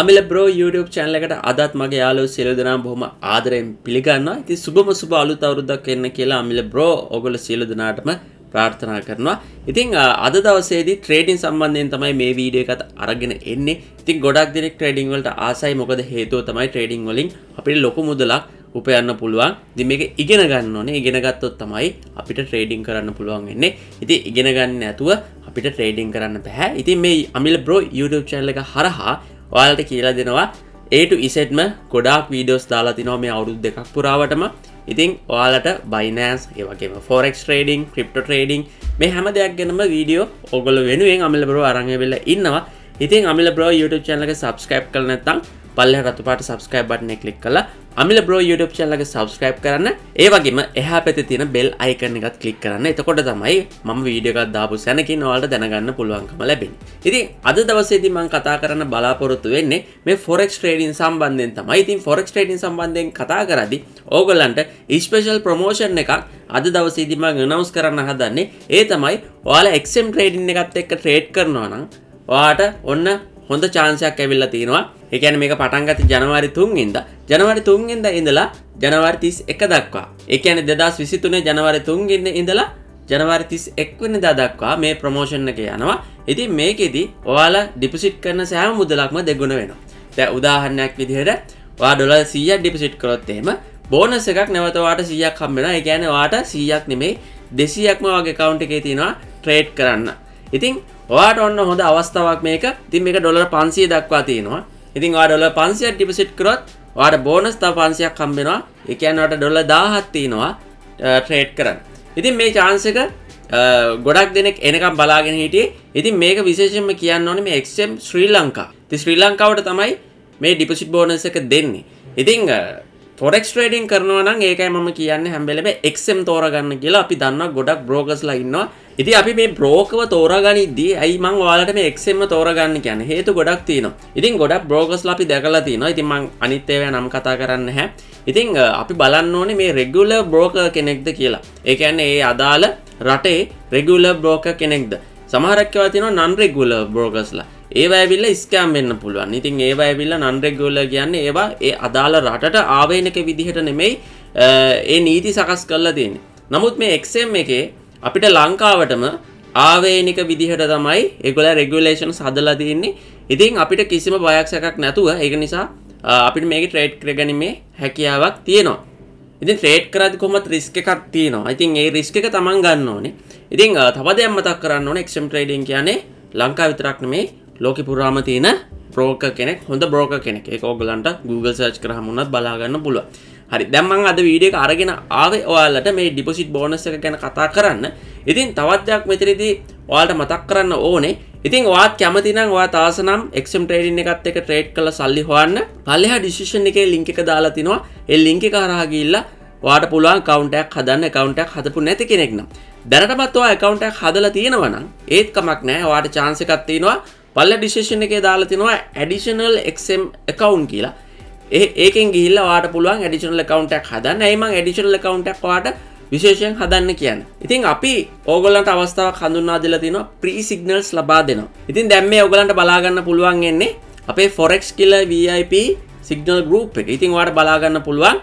අමිල bro YouTube channel එකට අදත් මගේ යාළුවෝ සියලු දෙනාම බොහොම ආදරෙන් පිළිගන්නවා. ඉතින් සුබම සුබ අලුත් අවුරුද්දක් එන්න කියලා අමිල බ්‍රෝ ඔයගොල්ලෝ සියලු දෙනාටම ප්‍රාර්ථනා කරනවා ඉතිං අද දවසේදි ට්‍රේඩින් සම්බන්ධයෙන් තමයි මේ වීඩිය එකත් අරගෙන එන්නේ ඉතින් ගොඩක් දෙනෙක් ට්‍රේඩිං වලට ආසයි මොකද හේතුව තමයි ට්‍රේඩිං වලින් අපිට ලොකු මුදලක් උපයන්න පුළුවන් ඉතින් මේක ඉගෙන ගන්න ඕනේ ඉගෙන ගත්තොත් තමයි අපිට ට්‍රේඩිං කරන්න පුළුවන් වෙන්නේ ඉතින් ඉගෙන ගන්න නැතුව අපිට ට්‍රේඩිං කරන්න බෑ ඉතින් මේ අමිල බ්‍රෝ YouTube channel එක හරහා ඔයාලට කියලා දෙනවා ඒට ඉසෙට්ම ගොඩක් වීඩියෝස් දාලා තිනවා මේ අවුරුදු දෙකක් පුරාවටම ඉතිං ඔයාලට බයිනෑස් ඒවගේම ෆෝරෙක්ස් ට්‍රේඩිං ක්‍රිප්ට ට්‍රේඩිං මේ හැම දෙයක් ගැනම වීඩියෝ ඔගොල වෙනුවෙන් අමිලබරෝ අරංගවෙල ඉන්නවා ඉතින් අමිලබරෝ YouTube චැනලක සබස්කයිප් කල නැත්තම් පල්ල රතුපාට සබස්කයිබ් බට්න කලික් කලා අමිල බ්‍රෝ YouTube චැල්ලක සබස්ක්‍රයිබ් කරන්න ඒ වගේම එහ පැති තියෙන බෙල් අයිකන එකත් කලික් කරන්න එතකොට තමයි මම වීඩියකත් දාපු සැනකින් ඔවල්ට දැනගන්න පුළුවන්කම ලැබෙන ඉතින් අද දවසේදී මං කතා කරන්න බලාපොරොත්තු වෙන්නේ මේ ෆොරෙක්ස් ට්‍රේඩින් සම්බන්ධයෙන් තමයි ඉතින් ෆොරෙක්ස් ට්‍රේඩින් සම්බන්ධයෙන් කතා කරදි ඕගොල්ලන්ට ස්පේෂල් ප්‍රමෝෂන් එකක් අද දවසේදිම ගනවස් කරන්න හදන්නේ ඒ තමයි ඔයාල එක්සම් ට්‍රේඩින් එකත් එක්ක ට්‍රේඩ් කරනවා නම් වාට ඔන්න හොඳ චාන්සයක් ඇවිල්ලා තියෙනවා එකැන මේ පටන්ගත ජනවාරි තුන්ඉද ජනවරි තුන්ඉද ඉඳලා ජනවාරි තිස් එක දක්වා එකන දෙදස් විසිතුනේ ජනවරි තුන්ගින්න ඉඳලා ජනවාරි තිස් එක්වනි දක්වා මේ ප්‍රමෝෂණ එක යනවා ඉතින් මේකෙදී ඔයාලා ඩිපසිට් කරන සෑම මුදලක්ම දෙගුණ වෙනවා තැ උදාහරණයක් විදිහට වා ඩොල සීය ඩිපසිට් කරොත්තේම බෝනස එකක් නැවතවාට සීයක් කම්බෙන එකැන වාට සීයක් නෙමේ දෙසියක්ම වගේ කවුන්් එකේ තියෙනවා ට්‍රේඩ් කරන්න ඉතිං ඔයාට ඔන්න හොඳ අවස්ථාවක් මේක තින් මේක ඩොලර් පන්සිය දක්වා තියෙනවා ඉතින් වා ඩොල පන්සිය ඩිපසිට් කරොත් වාට බෝනස් තා පන්සියක් කම්බෙනවා එකන්නට ඩොල දාහත්තිනවා ට්‍රේට් කරන්න ඉතින් මේ චාන්සක ගොඩක් දෙනෙක් එනකම් බලාගෙන හිටියේ ඉතින් මේක විශේෂම කියන්න ඕන මේ එක්ම් ශ්‍රී ලංකා ති ශ්‍රී ලංකාවට තමයි මේ ඩිපසිට් බෝනස එක දෙන්නේ ඉතිං ොරෙක් ට්‍රේඩින් කරනවන ඒකයි මම කියන්න හැම්බෙලබ එක්ම් තෝරගන්න කියලා අපි දන්න ගොඩක් බ්‍රෝගස්ලා ඉන්නවා ඉති අපි මේ බ්‍රෝකව තෝරගනිද්දී ඇයි මං වාලට මේ එක්ෙම තෝරගන්න කියන හේතු ගොඩක් තියන ඉතින් ගොඩක් බ්‍රෝගස් ලපි දැකලා තින ඉති මං අනිත්තේව නම් කතා කරන්න හැ ඉතිං අපි බලන්න ඕනේ මේ රෙගුල බ්‍රෝක කෙනෙක්ද කියලා ඒකැන්න ඒ අදාළ රටේ රෙගුල බ්‍රෝක කෙනෙක්ද සමහරක්්‍යව තින නන් රෙගුල බ්‍රෝගස්ලා ඒවඇවිල්ල ස්කෑම් වෙන්න පුළුවන් ඉතින් ඒවඇවිල්ල නන්රෙගුල කියන්න ඒවා ඒ අදාළ රටට ආවේනක විදිහට නෙමෙයි ඒ නීති සකස් කරලා තියෙන නමුත් මේ එක්සම් එකේ අපිට ලංකාවටම ආවේනික විදිහට තමයි ඒගොල්ලෝ රෙගුලේෂන්ස් හදලා තියෙන්නේ. ඉතින් අපිට කිසිම බයක් සැකක් නැතුව ඒක නිසා අපිට මේක ට්‍රේඩ් කරගැනීමේ හැකියාවක් තියෙනවා. ඉතින් ට්‍රේඩ් කරද්දී කොහොමද රිස්ක් එකක් තියෙනවා. ඉතින් ඒ රිස්ක් එක තමන් ගන්න ඕනේ. ඉතින් තව දෙයක් මතක් කරන්න ඕනේ එක්ස්ට්‍රීම් ට්‍රේඩින් කියන්නේ ලංකාව විතරක් නෙමෙයි ලෝකෙ පුරාම තියෙන බ්‍රෝකර් කෙනෙක් හොඳ බ්‍රෝකර් කෙනෙක්. ඒක ඕගලන්ට Google search කරාම උනත් බලා ගන්න පුළුවන්. හරි දැම්මන් අද වීඩියක අරගෙන ආවේ ඔයාලට මේ ඩිපොසිට් බෝනස් එක ගැන කතා කරන්න ඉතින් තවත් දෙයක් මෙතනදී ඔයාලට මතක් කරන්න ඕනේ ඉතින් වාත් කැමති නම් ඔයා තාසනම් එක්සම් ට්‍රේඩින් එකත් එක ට්‍රේඩ් කරලා සල්ලි හොයන්න පල්ලෙහා ඩිසිෂන් එකේ ලින්ක් එක දාලා තිනවා ඒ ලින්ක් එක හරහා ගිහිල්ලා ඔයාට පුළුවන් account එකක් හදන්න account එකක් හදපු නැති කෙනෙක් නම් දැනටමත් ඔයා account එකක් හදලා තියෙනවා නම් ඒත් කමක් නැහැ ඔයාට chance එකක් තියෙනවා පල්ල ඩිසිෂන් එකේ දාලා තිනවා additional xm account කියලා ඒකෙන් ගිල්ල වාට පුළුවන් ඩිෂනල් කවන්ටක් හදන්න ඒම ඩිෂනල් කවන්ටක් වාට විශේෂයෙන් හදන්න කියන්න ඉතින් අපි ඕගොලන්ට අවස්ථාව හඳුන්නා දෙලා තින ප්‍රී සිගනල්ස් ලබා දෙනවා ඉතින් දැම්ම ඔගලන්ට බලාගන්න පුළුවන් එන්නේ අපේ ෆොරෙක්ස් කියල වIP සිගනල් ගරුප් එක ඉතින් වාට බලාගන්න පුළුවන්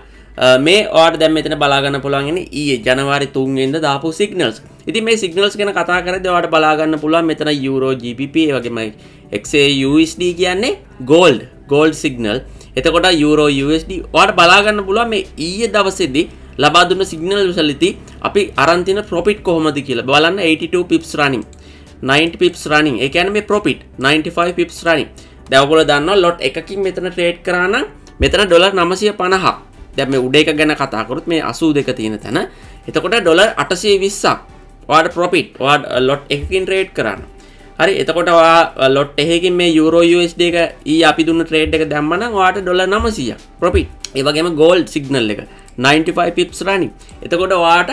මේ ඕට දැම් මෙතන බලාගන්න පුළන්ගෙන ඒ e ජනවාරි තුන්ගෙන්ද දාපු සිගනල්ස් ඉති මේ සිගනල්ස් කෙන කතා කරද වාට බලාගන්න පුළුවන් මෙතන යුරෝ GBP වගේමයි එක්සේ USD කියන්නේ ගෝල්ඩ් ගෝල්ඩ් සිගනල් එතකොට යුරෝ USD වාට බලාගන්න පුළුවන් මේ ඊයේ දවසේදී ලබා දුන්න සිග්නල් වලදී අපි අරන් තියෙන ප්‍රොෆිට් කොහොමද කියලා බලන්න 82 pips running 90 pips running ඒ කියන්නේ මේ profit 95 pips running දැන් ඔයගොල්ලෝ දන්නවා lot එකකින් මෙතන trade කරා නම් මෙතන ඩොලර් 950ක් දැන් මේ උඩ එක ගැන කතා කරොත් මේ 82 තියෙන තැන එතකොට ඩොලර් 820ක් ඔයාලට profit ඔයාලට uh, lot එකකින් trade කරන්න හරි එතකොට ලොට් එහෙකින් මේ යුරෝ USD එක ඒ අපි දුන්න ට්‍රේඩ් එක දැම්මනම් ඔයාට ඩොලර් 900ක් ප්‍රොෆිට් ඒ වගේම ගෝල්ඩ් සිග්නල් එක 95 පිප්ස් රනින් එතකොට ඔයාට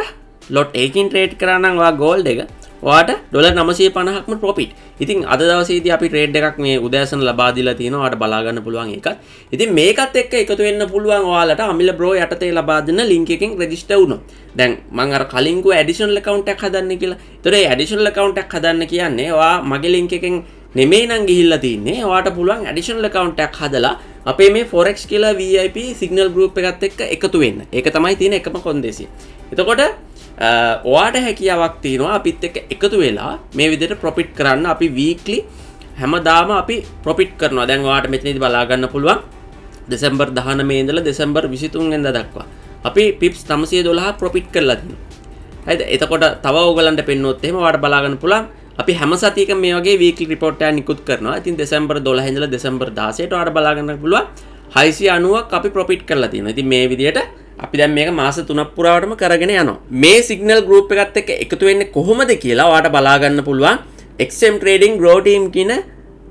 ලොට් ඒකින් ට්‍රේඩ් කරන්න වා ගෝල්ඩ් එක වාට ඩොල නමසේ පණහක්ම පොපිට් ඉතින් අද දවසේද අපි ට්‍රේඩ් එකක් මේ උදෑසන ලබාදිලා තියෙනවාට බලාගන්න පුළුවන් එකත් ඉතින් මේකත් එක්ක එකතු වෙන්න පුළුවන් ඔයාලට අමිල බ්‍රෝ යටතේ ලබා දෙන ලින්ක් එකකින් රෙජිස්ටර් වුණොත් දැන් මං අර කලින් කිව්ව ඇඩිෂනල් account එකක් හදන්න කියලා. ඒතර ඒ ඇඩිෂනල් account එකක් හදන්න කියන්නේ ඔයා මගේ link එකෙන් නෙමෙයි නම් ගිහිල්ලා තින්නේ. ඔයාට පුළුවන් ඇඩිෂනල් account එකක් හදලා අපේ මේ ෆොරෙක්ස් කියලා VIP සිග්නල් ගෲප් එකත් එක්ක එකතු වෙන්න. ඒක තමයි තියෙන එකම කොන්දේසිය. එතකොට ඔයාට හැකියාවක් තියෙනවා අපිත් එක එකතු වෙලා මේ විදිට ප්‍රොපිට් කරන්න අපි වීක්ලි හැමදාම අපි ප්‍රොපිට් කරනවා දැන් වාට මෙතනති බලාගන්න පුළුවන් දෙසම්බර් දහන මේදල දෙසම්බර් විසිතුන් එද දක්වා අපි පිප්ස් තමසය දොලා ප්‍රොපිට් කරලදන්න ඇ එතකොට තව ඕගලන්ට පෙන්නොත්තෙම වාට බලාගන්න පුළන් අපි හැම සතික මේගේ වීකි රිපෝට්ය නිකුත් කරනවා ඉතින් දෙසම්බර් දොල හැඳල දෙසම්බර් දාසයට අට බලාගන්න පුළුව හයිසි අනුවක් අපි ප්‍රොපිට් කරලා තියෙන ති මේ විදියට අපි දැන් මේක මාස 3ක් පුරාවටම කරගෙන යනවා. මේ සිග්නල් ගෲප් එකත් එක්ක එකතු වෙන්නේ කොහොමද කියලා ඔයාට බලා ගන්න පුළුවන් XM Trading Grow Team කියන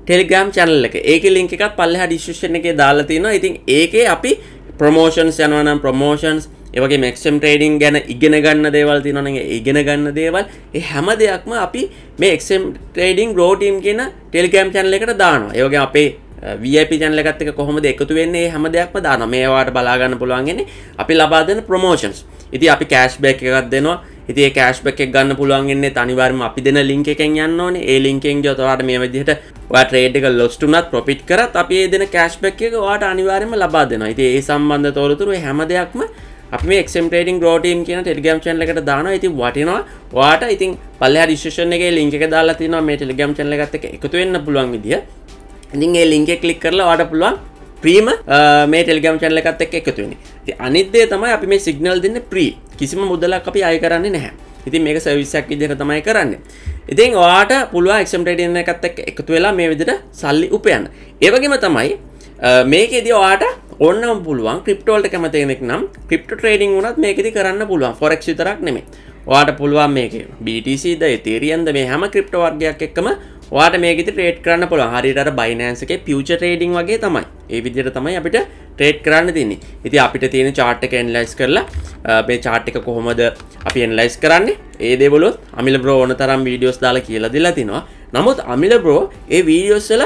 ටෙලිග්‍රම් චැනල් එක. ඒකේ ලින්ක් එකත් පල්ලෙහා ඩිස්ක්‍රිප්ෂන් එකේ දාලා තිනවා. ඉතින් ඒකේ අපි ප්‍රොමෝෂන්ස් යනවා නම් ප්‍රොමෝෂන්ස් ඒ වගේ එක්ම් ට්‍රේඩින් ගැන ඉගෙන ගන්න දේවල් තියෙනවා නේද ඉගෙන ගන්න දේවල් ඒ හැම දෙයක්ම අපි මේ එක්ම් ට්‍රේඩින් ග්‍රෝ ටීම් කියන ටෙලිග්‍රෑම් channel එකට දානවා. ඒ වගේ අපේ වප ජනලගත්තක කොහොමද එකතු වෙන්නේ හැම දෙයක්ම දාන මේවාට බලාගන්න පුළුවන්ගෙන අපි ලබාදන ප්‍රමෝෂන්ස් ඉති අපි කෑශ්බැක් එකක් දෙනවා ඉතිේ කෑශ්බැක් එක ගන්න පුළුවන්ගන්නේ තනිවර්ම අපි දෙන ලිංක එකෙන් යන්න ඕන ඒ ලිංකෙන් ජොතවාට මේ විදිහට ට්‍රේඩ්ක ලොස්ටුනත් ප්‍රොපිට් කරත් අපි දෙන කෑශ්බැක් එක වාට අනිවාරම ලබා දෙෙන ඉති ඒ සම්බන්ධ තෝරතුරු හැම දෙයක්ම අපි එක්ම්ටේටින් ගෝටීම් කියන ටෙලිගම් චන්ලකට දාන ඇති වටිනවා වාට ඉතින් පල්ල රිශෂණගේ ලිංක දාලා තින මේ ටෙලිගම් චන්ල ගත්ත එකතු වෙන්න පුළුවන් විදිිය ඉතින් ඒ ලින්ක කලික් කරලා වාට පුළුවන් ප්‍රීම මේ ටෙල්ගම් චැනල එකත් එක් එකතුවෙන අනිත්දේ තමයි අපි මේ සිගනල් දෙන්න ප්‍රී කිසිම මුදලක් අපි අය කරන්නේ නැහැ ඉතින් මේක සවිස්සයක් විදිහට තමයි කරන්න ඉතින් වාට පුළුවන් එක්ෂම්ටේටන්න එකත් එක් එකතු වෙලා මේ විදිට සල්ලි උපයන්න ඒවගේම තමයි මේකෙදී වාට ඔන්නම් පුළුවන් ක්‍රිප්ටෝල්ට කැමතිෙනෙක් නම් ක්‍රිප්ට ට්‍රේඩිං වුණත් මේකෙති කරන්න පුළුවන් ෆොරක්ෂ විතරක් නෙමේ වාට පුළුවන් මේක BTCද තේරියන්ද මේ හැම ක්‍රිප්ට වර්ගයක් එක්කම වාට මේකෙති ට්‍රේට් කරන්න පුළ හරිට බයිනෑන්සගේ පියච ට්‍රේඩිං වගේ තමයි ඒ විදිර තමයි අපිට ට්‍රේට් කරන්න තින්නේ ඉති අපිට තියෙන චාට්ක එන්ලයිස් කරලා මේ චාට්ික කොහොමද අපි එන්ලයිස් කරන්නේ ඒ දෙවලොත් අමිල බ්‍රෝ ඕන තරම් වීඩියෝස් දාලා කියල දිලා තිනවා නමුත් අමිල බ්‍රෝ ඒ වීඩියෝස්සල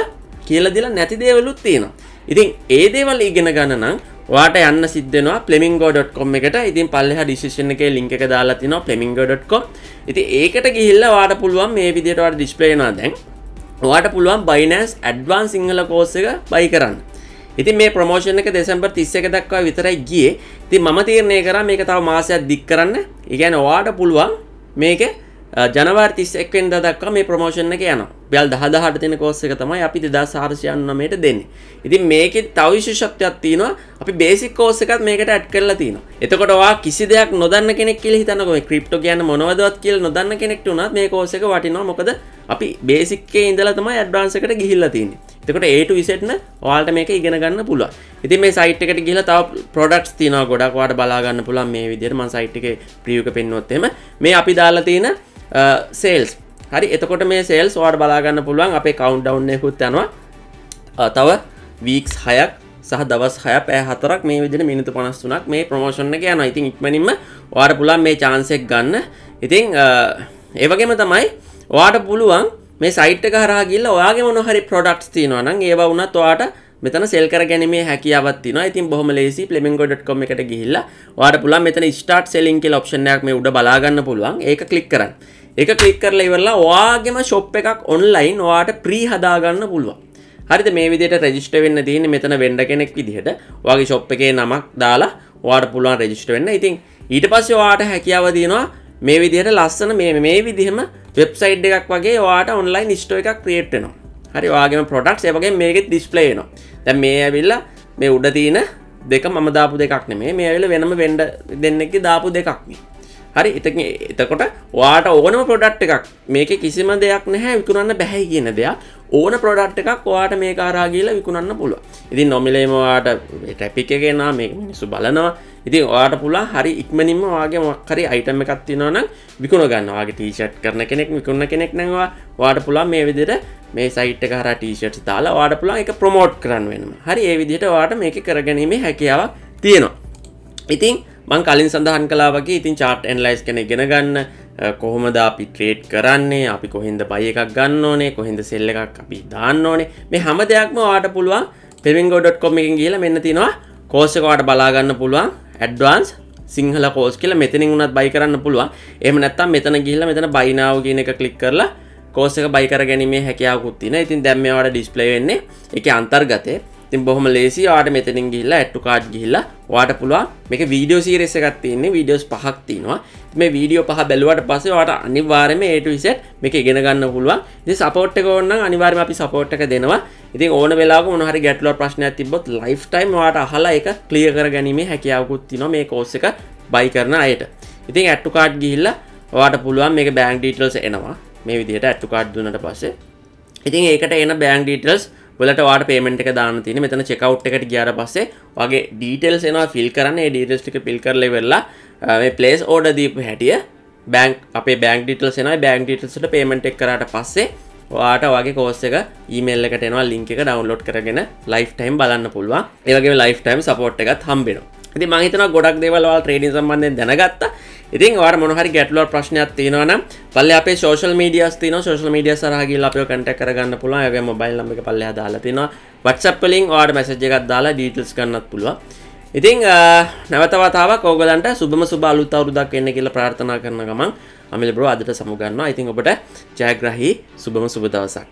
කියල දිලා නැති දේවලුත් තියෙනවා ඉතින් ඒ දේවල් ඉගෙන ගන්න නම් වාට යන්න සිදනවා පලමින්ගෝ.කොම් එකට ඉතින් පල්ලෙහ ඩිසිෂන් එක ලිංක දාලා තිනවා පලමින්ගෝ.කොම් ඉති ඒකට ගිහිල්ල වාට පුළුවන් මේ විදියට ඩිස්පලේනා දැන් ඔයාට පුළුවන් බයිනස් ඇඩ්වාන් සිංහල කෝස් එක බයි කරන්න ඉතින් මේ ප්‍රමෝෂණ එක දෙසැම්බර් 31 දක්වා විතරයි ගියේ. ඉතින් මම තීරණය කරා මේක තව මාසයක් දික් කරන්න. ඒ කියන්නේ ඔයාට පුළුවන් මේක ජනවාරි 31 වෙනිදා දක්වා මේ ප්‍රමෝෂණ එක යනවා. බැල් දහදාහට තියෙන කෝස් එක තමයි අපි 2499ට දෙන්නේ. ඉතින් මේකේ තව විශේෂත්වයක් තියෙනවා. අපි බේසික් කෝස් එකත් මේකට ඇඩ් කරලා තියෙනවා. එතකොට ඔයා කිසි දෙයක් නොදන්න කෙනෙක් කියලා හිතනකො මේ ක්‍රිප්ටෝ කියන්නේ මොනවදවත් කියලා නොදන්න කෙනෙක්ට උනත් මේ කෝස් එක වටිනවා. මොකද අපි බේසික් එකේ ඉඳලා තමයි ඇඩ්වාන්ස් එකට ගිහිල්ලා තියෙන්නේ. එතකොට A to Z න ඔයාලට මේක ඉගෙන ගන්න පුළුවන්. ඉතින් මේ සයිට් එකට ගිහිල්ලා තව ප්‍රොඩක්ට්ස් තියෙනවා ගොඩක් ඔයාලට බලා ගන්න පුළුවන් මේ විදිහට මම සයිට් එකේ ප්‍රියු එක පෙන්නුවොත් එහෙම මේ අපි දාලා තියෙන සේල්ස් හරි එතකොට මේ සෙල්ස් වාඩ බලාගන්න පුළුවන් අපේ කවන්්ඩවන්න එකුත් යනවා තව වීක්ස් හයක් සහ දවස් හය පෑ හතරක් මේ විදින මිනිතු පනස් වනක් මේ ප්‍රමෝෂණ එක යන ඉතින් ඉක්මනින්ම වාට පුළන් මේ චාන්සෙක් ගන්න ඉතිං ඒවගේම තමයි වාට පුළුවන් මේ සයිට කරගිල්ල ඔයාගේ මොනහරි ප්‍රඩක්ස් තිනවනන් ඒව වුණත් වාට මෙතන සෙල්කර ගැනීමේ හැකිවත් තින ඉතින් බොහම ලේසි පලමින්ගොඩ්කොම එකට ගිහිල්ලා වාට පුළන් මෙතන ස්ටාට් සෙලින්කෙල් ඔප්ෂණයක් මේ උඩ බලාගන්න පුළුවන් ඒක කලික් කරන්න එක කලික් කරලා ඉවරලා වාගේම ශොප් එකක් ඔන්ලයින් වාට ප්‍රී හදාගන්න පුළුවන් හරිද මේ විදිහට රෙජිස්ටර් වෙන්න තියෙන්නේ මෙතන වෙන්ඩ කෙනෙක් විදිහට වාගේ ශොප් එකේ නමක් දාලා වාට පුළුවන් රෙජිස්ටර් වෙන්න ඉතින් ඊට පස්සේ වාට හැකියාව තියෙනවා මේ විදිහට ලස්සන මේ මේ විදිහම වෙබ්සයිට් එකක් වගේ වාට ඔන්ලයින් ස්ටෝ එකක් ක්‍රියේට් වෙනවා හරි වාගේම ප්‍රොඩක්ට්ස් ඒ වගේ මේකෙත් ඩිස්ප්ලේ වෙනවා දැන් මේ ඇවිල්ලා මේ උඩ තියෙන දෙක මම දාපු දෙකක් නෙමෙයි මේ ඇවිල්ලා වෙනම වෙන්න දෙන්නෙක්ගේ දාපු දෙකක් මේ හරි එතක එතකොට වාට ඕනම පොඩක්් එකක් මේක කිසිම දෙයක් නැහැ විකුණන්න බැහැ කියන දෙයක් ඕන පොඩක්් එකක් වාට මේ කාරාගීල විකුණන්න පුළුව ඉතින් නොමිලේමවාට ටැපික කියෙනා මේ මිනිසු බලනවා ඉතින් වාට පුලා හරි ඉක්මනින්ම වගේ මක්කරි අයිටම එකක් තිනවන විකුණ ගන්නවාගේ ටීෂට් කරන කෙනෙක් විකුණ කෙනෙක් නැවා වාට පුලා මේ විදිර මේ සයිට් කාර ටීෂට් තාලා වාට පුලා එක ප්‍රමෝට් කරන්න වෙනම හරි ඒ විදිහට වාට මේක කරගැනීමේ හැකියාවක් තියෙනවා ඉතින් මං කලින් සඳහන් කලා වගේ ඉතින් චාට් ඇන්ලයිස් කෙන ගෙන ගන්න කොහොමද අපි ට්‍රේට් කරන්නේ අපි කොහෙන්ද බය එකක් ගන්න ඕනේ කොහෙන්ද සෙල්ල එකක් අපි දාන්න ඕනේ මේ හැම දෙයක්ම වාට පුළුවන් පෙවිංගෝ.කොම් එකින් කියලා මෙන්න තිනවා කෝසකවාට බලාගන්න පුළුවන් ඇඩ්වන්ස් සිංහල කෝස් කියලා මෙතනින් වුණත් බයි කරන්න පුළුවන් එම නැත්තම් මෙතන ගිහිල්ලා මෙතන බයිනාව කියන එක ක්ලික් කරලා කෝසක බයිකර ගැනීමේ හැකියාවකුත් තියෙන ඉතින් දැන් මේවට ඩිස්ප්ලේ වෙන්නේ ඒකේ අන්තර්ගතේ තින් බොහම ලේසි ආට මෙතනින් ගිල්ලා ඇට්ටු කාඩ් ගිහිල්ලා වාට පුළුවන් මේක වීඩියෝ සීරෙස එකක් තියන්නේ වීඩියෝස් පහක් තියෙනවා මේ වීඩියෝ පහ බැලුවට පස්සේ වාට අනිවාර්යයෙන්ම A to Z මේක ඉගෙන ගන්න පුළුවන් ඉතින් සපෝට් එක ඕන නම් අනිවාර්යයෙන්ම අපි සපෝට් එක දෙනවා ඉතින් ඕන වෙලාවක මොන හරි ගැටලුවක් ප්‍රශ්නයක් තිබ්බොත් ලයිෆ් ටයිම් වාට අහලා ඒක ක්ලියර් කරගැනීමේ හැකියාවකුත් තියෙනවා මේ කෝස් එක බයි කරන අයට ඉතින් ඇට්ටු කාඩ් ගිහිල්ලා වාට පුළුවන් මේක බෑන්ක් ඩීටේල්ස් එනවා මේ විදිහට ඇට්ටු කාඩ් දුන්නට පස්සේ ඉතින් ඒකට එන බෑන්ක් ඩීටේල්ස් වලට වාට පේමෙන්ට් එක දාන්න තියෙන මෙතන චෙකවුට් එකට ගියාට පස්සේ වගේ ඩීටේල්ස් එනවා ෆිල් කරන්න ඒ ඩීටේල්ස් ටික ෆිල් කරලා ඉවරලා මේ ප්ලේස් ඕඩර් දීපු හැටිය බැංක් අපේ බැංක් ඩීටේල්ස් එනවා බැංක් ඩීටේල්ස් වලට පේමෙන්ට් එක කරාට පස්සේ ඔයාට වගේ කෝස් එක ඊමේල් එකට එනවා ලින්ක් එක ඩවුන්ලෝඩ් කරගෙන ලයිෆ් ටයිම් බලන්න පුළුවන් ඒ වගේම ලයිෆ් ටයිම් සපෝට් එකත් හම්බෙනවා ඉතින් මම හිතනවා ගොඩක් දේවල් ඔයාලා ට්‍රේඩින් සම්බන්ධයෙන් දැනගත්තා ඉතින් වාර මොහරි ගැටලුව ප්‍රශ්නයක් තියෙනවනම් පල්ල අප සෝල් මීඩිය තින සෝල් මීඩිය සරහගි අපය කට කරගන්න පුලා ඇගේ මොබයිල් ලම්ි පල්ල දාලා තින වත්සප්පලින් ආඩ මැසජ එකක් දාලා ඩීටල්ස් කන්නත් පුළුව ඉතින් නැවතවතාව කෝගලන්ට සුබම සුබාලු තවරුදක් එන්න කියලා ප්‍රාර්ථනා කරන ගමන් අමිලබරෝ අදට සමුගන්නවා ඉතින් ඔබට ජයග්‍රහි සුබම සුබදවසක්